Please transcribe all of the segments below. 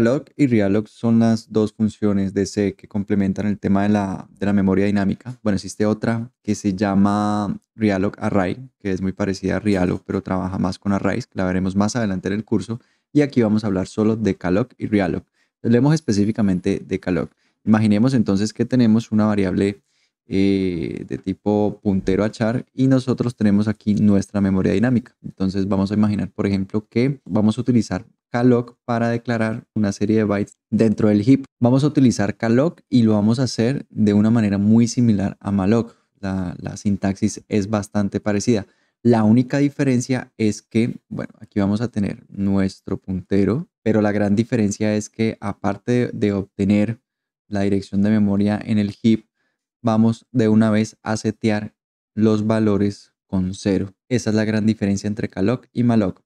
Alloc y realloc son las dos funciones de C que complementan el tema de la, memoria dinámica. Bueno, existe otra que se llama realloc array, que es muy parecida a realloc, pero trabaja más con arrays, que la veremos más adelante en el curso. Y aquí vamos a hablar solo de calloc y realloc. Hablemos específicamente de calloc. Imaginemos entonces que tenemos una variable eh, de tipo puntero a char y nosotros tenemos aquí nuestra memoria dinámica. Entonces vamos a imaginar, por ejemplo, que vamos a utilizar calloc para declarar una serie de bytes dentro del heap. Vamos a utilizar calloc y lo vamos a hacer de una manera muy similar a malloc. La, la sintaxis es bastante parecida. La única diferencia es que, bueno, aquí vamos a tener nuestro puntero, pero la gran diferencia es que aparte de obtener la dirección de memoria en el heap, vamos de una vez a setear los valores con cero. Esa es la gran diferencia entre calloc y malloc.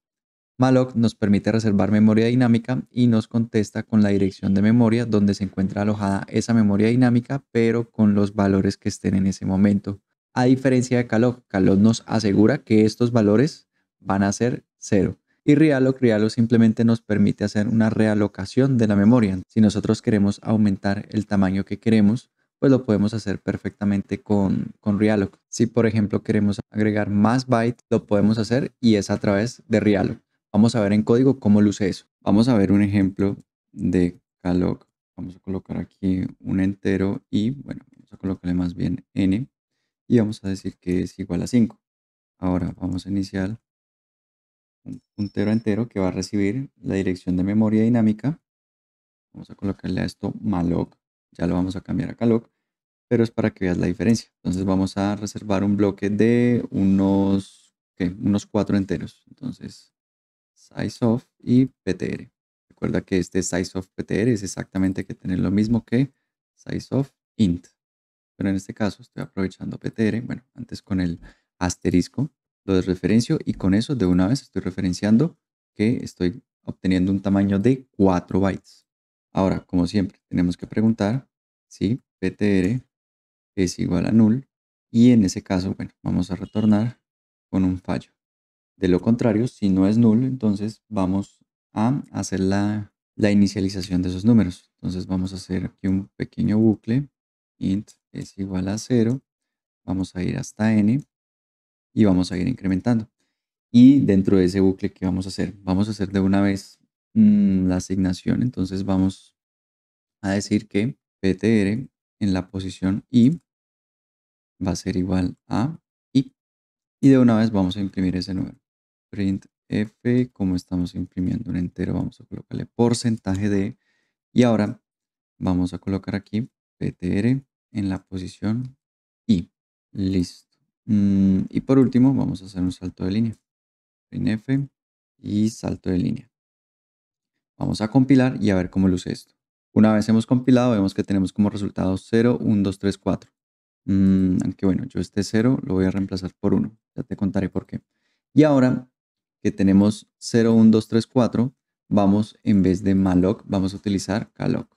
Malloc nos permite reservar memoria dinámica y nos contesta con la dirección de memoria donde se encuentra alojada esa memoria dinámica, pero con los valores que estén en ese momento. A diferencia de calloc, calloc nos asegura que estos valores van a ser cero. Y realloc, realloc simplemente nos permite hacer una realocación de la memoria. Si nosotros queremos aumentar el tamaño que queremos, pues lo podemos hacer perfectamente con, con Realloc. Si por ejemplo queremos agregar más bytes, lo podemos hacer y es a través de Realloc. Vamos a ver en código cómo luce eso. Vamos a ver un ejemplo de calloc. Vamos a colocar aquí un entero y bueno, vamos a colocarle más bien n y vamos a decir que es igual a 5. Ahora vamos a iniciar un puntero entero que va a recibir la dirección de memoria dinámica. Vamos a colocarle a esto malloc, ya lo vamos a cambiar a calloc pero es para que veas la diferencia. Entonces vamos a reservar un bloque de unos, ¿qué? unos cuatro enteros. Entonces, sizeof y ptr. Recuerda que este sizeof ptr es exactamente que tener lo mismo que sizeof int. Pero en este caso estoy aprovechando ptr, bueno, antes con el asterisco lo desreferencio y con eso de una vez estoy referenciando que estoy obteniendo un tamaño de 4 bytes. Ahora, como siempre, tenemos que preguntar si ptr es igual a null. Y en ese caso, bueno, vamos a retornar con un fallo. De lo contrario, si no es null, entonces vamos a hacer la, la inicialización de esos números. Entonces vamos a hacer aquí un pequeño bucle. int es igual a 0. Vamos a ir hasta n y vamos a ir incrementando. Y dentro de ese bucle, que vamos a hacer? Vamos a hacer de una vez mm, la asignación. Entonces vamos a decir que ptr en la posición i va a ser igual a i. Y de una vez vamos a imprimir ese número. Print f, como estamos imprimiendo un entero, vamos a colocarle porcentaje de. Y ahora vamos a colocar aquí ptr en la posición i. Listo. Mm, y por último vamos a hacer un salto de línea. Print f y salto de línea. Vamos a compilar y a ver cómo luce esto. Una vez hemos compilado, vemos que tenemos como resultado 0, 1, 2, 3, 4. Mm, aunque bueno, yo este 0 lo voy a reemplazar por 1. Ya te contaré por qué. Y ahora que tenemos 0, 1, 2, 3, 4, vamos en vez de malloc, vamos a utilizar calloc.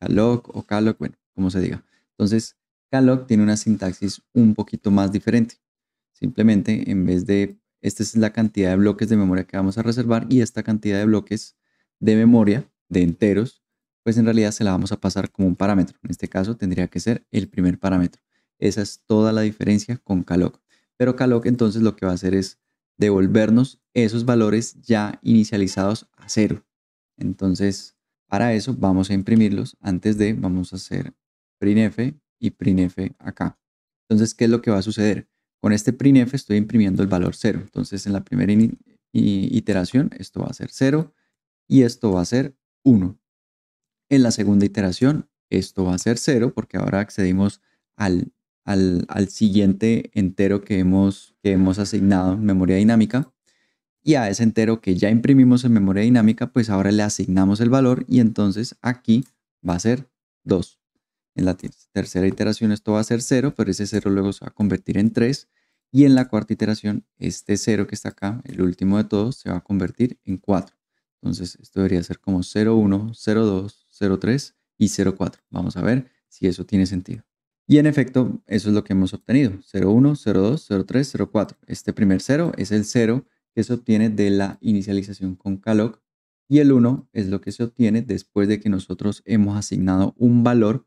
Calloc o calloc, bueno, como se diga. Entonces, calloc tiene una sintaxis un poquito más diferente. Simplemente, en vez de, esta es la cantidad de bloques de memoria que vamos a reservar y esta cantidad de bloques de memoria, de enteros, pues en realidad se la vamos a pasar como un parámetro. En este caso tendría que ser el primer parámetro. Esa es toda la diferencia con Caloc. Pero Caloc entonces lo que va a hacer es devolvernos esos valores ya inicializados a cero. Entonces, para eso vamos a imprimirlos. Antes de, vamos a hacer printf y printf acá. Entonces, ¿qué es lo que va a suceder? Con este printf estoy imprimiendo el valor 0. Entonces, en la primera iteración, esto va a ser 0 y esto va a ser 1. En la segunda iteración, esto va a ser 0, porque ahora accedimos al, al, siguiente entero que hemos, que hemos asignado en memoria dinámica. Y a ese entero que ya imprimimos en memoria dinámica, pues ahora le asignamos el valor y entonces aquí va a ser 2. En la tercera iteración esto va a ser 0, pero ese 0 luego se va a convertir en 3. Y en la cuarta iteración, este 0 que está acá, el último de todos, se va a convertir en 4. Entonces esto debería ser como 0, 1, 0, 2, 03 y 04. Vamos a ver si eso tiene sentido. Y en efecto, eso es lo que hemos obtenido. 01, 02, 03, 04. Este primer 0 es el 0 que se obtiene de la inicialización con calloc y el 1 es lo que se obtiene después de que nosotros hemos asignado un valor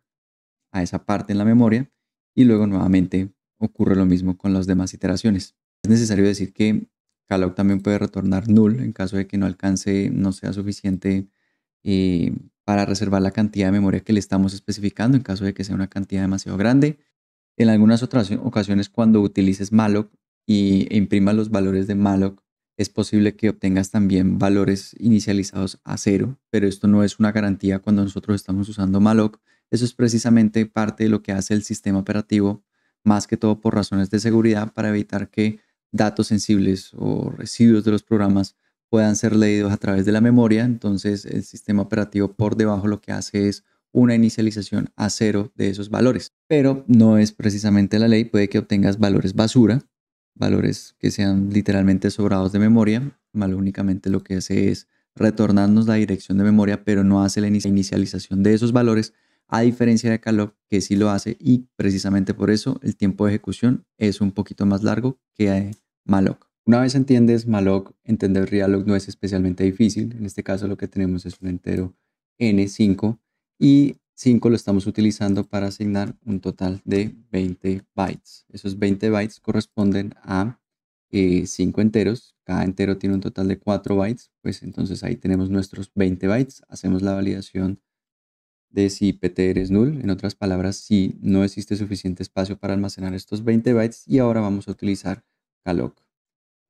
a esa parte en la memoria y luego nuevamente ocurre lo mismo con las demás iteraciones. Es necesario decir que calloc también puede retornar null en caso de que no alcance, no sea suficiente eh, para reservar la cantidad de memoria que le estamos especificando en caso de que sea una cantidad demasiado grande. En algunas otras ocasiones, cuando utilices malloc y imprimas los valores de malloc, es posible que obtengas también valores inicializados a cero, pero esto no es una garantía cuando nosotros estamos usando malloc. Eso es precisamente parte de lo que hace el sistema operativo, más que todo por razones de seguridad, para evitar que datos sensibles o residuos de los programas puedan ser leídos a través de la memoria. Entonces, el sistema operativo por debajo lo que hace es una inicialización a cero de esos valores. Pero no es precisamente la ley, puede que obtengas valores basura, valores que sean literalmente sobrados de memoria. mal únicamente lo que hace es retornarnos la dirección de memoria, pero no hace la inicialización de esos valores, a diferencia de calor que sí lo hace y precisamente por eso el tiempo de ejecución es un poquito más largo que eh, Malloc. Una vez entiendes malloc, entender realloc no es especialmente difícil. En este caso lo que tenemos es un entero n5 y 5 lo estamos utilizando para asignar un total de 20 bytes. Esos 20 bytes corresponden a 5 eh, enteros. Cada entero tiene un total de 4 bytes. Pues entonces ahí tenemos nuestros 20 bytes. Hacemos la validación de si PTR es null. En otras palabras, si no existe suficiente espacio para almacenar estos 20 bytes. Y ahora vamos a utilizar calloc.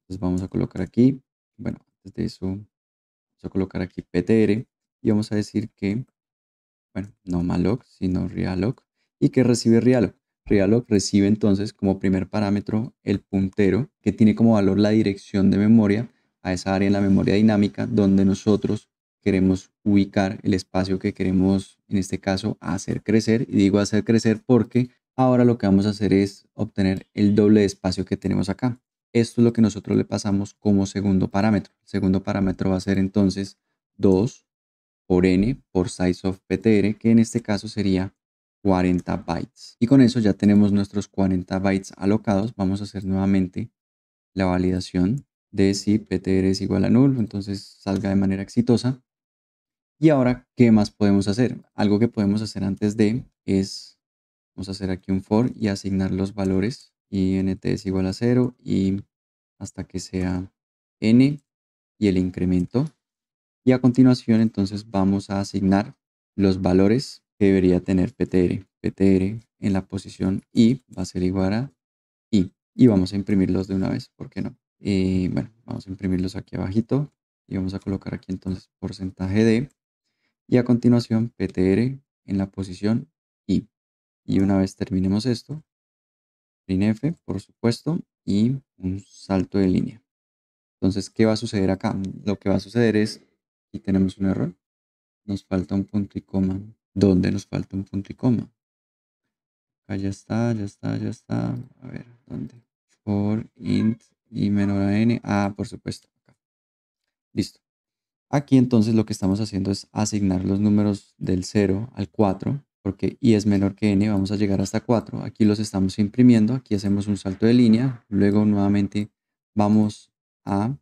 Entonces vamos a colocar aquí, bueno, antes de eso, vamos a colocar aquí PTR y vamos a decir que, bueno, no malloc, sino realloc y que recibe realloc. Realloc recibe entonces como primer parámetro el puntero que tiene como valor la dirección de memoria a esa área en la memoria dinámica donde nosotros queremos ubicar el espacio que queremos, en este caso, hacer crecer. Y digo hacer crecer porque ahora lo que vamos a hacer es obtener el doble de espacio que tenemos acá. Esto es lo que nosotros le pasamos como segundo parámetro. El segundo parámetro va a ser entonces 2 por n por size of ptr, que en este caso sería 40 bytes. Y con eso ya tenemos nuestros 40 bytes alocados. Vamos a hacer nuevamente la validación de si ptr es igual a null, entonces salga de manera exitosa. Y ahora, ¿qué más podemos hacer? Algo que podemos hacer antes de es, vamos a hacer aquí un for y asignar los valores y nt es igual a 0 y hasta que sea n y el incremento. Y a continuación entonces vamos a asignar los valores que debería tener ptr. ptr en la posición i va a ser igual a i. Y vamos a imprimirlos de una vez, ¿por qué no? Eh, bueno, vamos a imprimirlos aquí abajito y vamos a colocar aquí entonces porcentaje de y a continuación ptr en la posición i. Y una vez terminemos esto, F, por supuesto, y un salto de línea. Entonces, ¿qué va a suceder acá? Lo que va a suceder es, y tenemos un error, nos falta un punto y coma. ¿Dónde nos falta un punto y coma? Acá ya está, ya está, ya está. A ver, ¿dónde? For int y menor a n. Ah, por supuesto, acá. Listo. Aquí entonces lo que estamos haciendo es asignar los números del 0 al 4 porque i es menor que n, vamos a llegar hasta 4. Aquí los estamos imprimiendo, aquí hacemos un salto de línea, luego nuevamente vamos a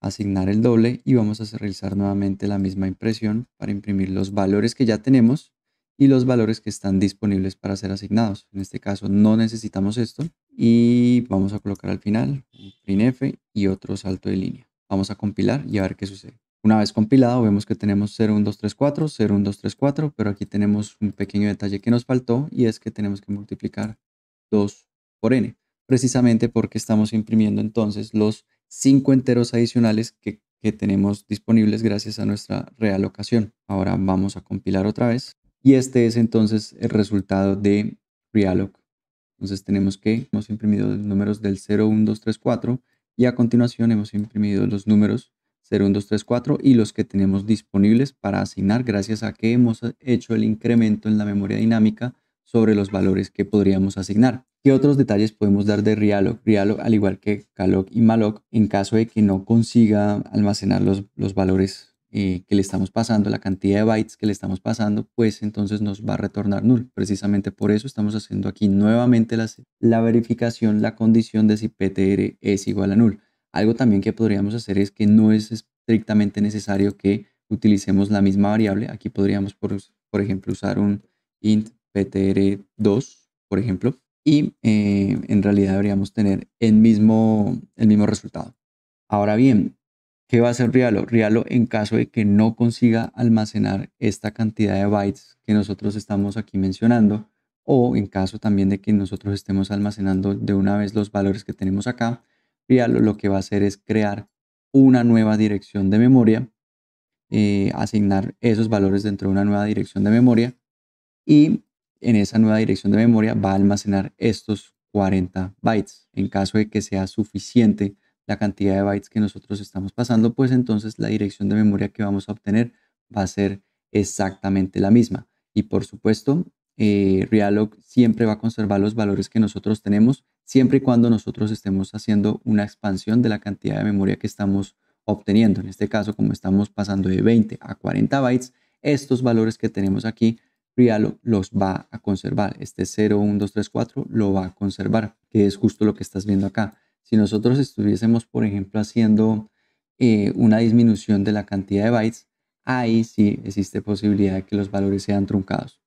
asignar el doble y vamos a realizar nuevamente la misma impresión para imprimir los valores que ya tenemos y los valores que están disponibles para ser asignados. En este caso no necesitamos esto y vamos a colocar al final un printf y otro salto de línea. Vamos a compilar y a ver qué sucede. Una vez compilado vemos que tenemos 01234, 01234, pero aquí tenemos un pequeño detalle que nos faltó y es que tenemos que multiplicar 2 por n, precisamente porque estamos imprimiendo entonces los 5 enteros adicionales que, tenemos disponibles gracias a nuestra realocación. Ahora vamos a compilar otra vez y este es entonces el resultado de realloc. Entonces tenemos que hemos imprimido los números del 01234 y a continuación hemos imprimido los números 01234 y los que tenemos disponibles para asignar gracias a que hemos eh, hecho el incremento en la memoria dinámica sobre los valores que podríamos asignar. ¿Qué otros detalles podemos dar de Realog? Realog, al igual que Calog y Malog, en caso de que no consiga almacenar los, los valores eh, que le estamos pasando, la cantidad de bytes que le estamos pasando, pues entonces nos va a retornar null. Precisamente por eso estamos haciendo aquí nuevamente la, la verificación, la condición de si PTR es igual a null. Algo también que podríamos hacer es que no es estrictamente necesario que utilicemos la misma variable. Aquí podríamos, por, ejemplo, usar un int ptr2, por ejemplo, y eh, en realidad deberíamos tener el mismo, el mismo resultado. Ahora bien, ¿qué va a hacer Rialo? Rialo, en caso de que no consiga almacenar esta cantidad de bytes que nosotros estamos aquí mencionando, o en caso también de que nosotros estemos almacenando de una vez los valores que tenemos acá, Real lo que va a hacer es crear una nueva dirección de memoria, eh, asignar esos valores dentro de una nueva dirección de memoria y en esa nueva dirección de memoria va a almacenar estos 40 bytes. En caso de que sea suficiente la cantidad de bytes que nosotros estamos pasando, pues entonces la dirección de memoria que vamos a obtener va a ser exactamente la misma. Y por supuesto, eh, Realog siempre va a conservar los valores que nosotros tenemos siempre y cuando nosotros estemos haciendo una expansión de la cantidad de memoria que estamos obteniendo. En este caso, como estamos pasando de 20 a 40 bytes, estos valores que tenemos aquí, Rialo los va a conservar. Este 0, 1, 2, 3, 4 lo va a conservar, que es justo lo que estás viendo acá. Si nosotros estuviésemos, por ejemplo, haciendo eh, una disminución de la cantidad de bytes, ahí sí existe posibilidad de que los valores sean truncados.